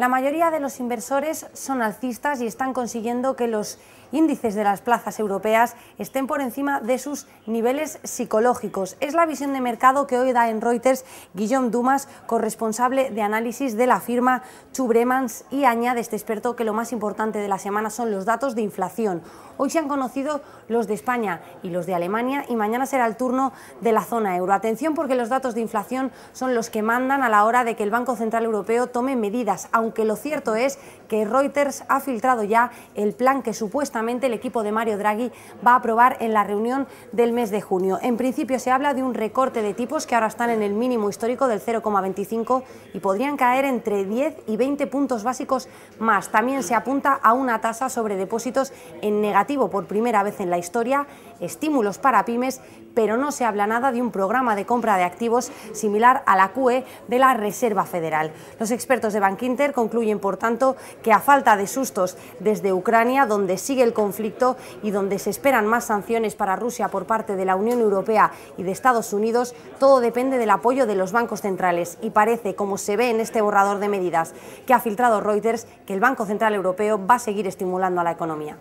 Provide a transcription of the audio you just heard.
La mayoría de los inversores son alcistas y están consiguiendo que los índices de las plazas europeas estén por encima de sus niveles psicológicos. Es la visión de mercado que hoy da en Reuters Guillaume Dumas, corresponsable de análisis de la firma Chubremans, y añade este experto que lo más importante de la semana son los datos de inflación. Hoy se han conocido los de España y los de Alemania y mañana será el turno de la zona euro. Atención porque los datos de inflación son los que mandan a la hora de que el Banco Central Europeo tome medidas, aunque lo cierto es que Reuters ha filtrado ya el plan que supuestamente el equipo de Mario Draghi va a aprobar en la reunión del mes de junio. En principio se habla de un recorte de tipos que ahora están en el mínimo histórico del 0,25 y podrían caer entre 10 y 20 puntos básicos más. También se apunta a una tasa sobre depósitos en negativo por primera vez en la historia, estímulos para pymes, pero no se habla nada de un programa de compra de activos similar a la QE de la Reserva Federal. Los expertos de Bank concluyen, por tanto, que a falta de sustos desde Ucrania, donde sigue el conflicto y donde se esperan más sanciones para Rusia por parte de la Unión Europea y de Estados Unidos, todo depende del apoyo de los bancos centrales y parece, como se ve en este borrador de medidas que ha filtrado Reuters, que el Banco Central Europeo va a seguir estimulando a la economía.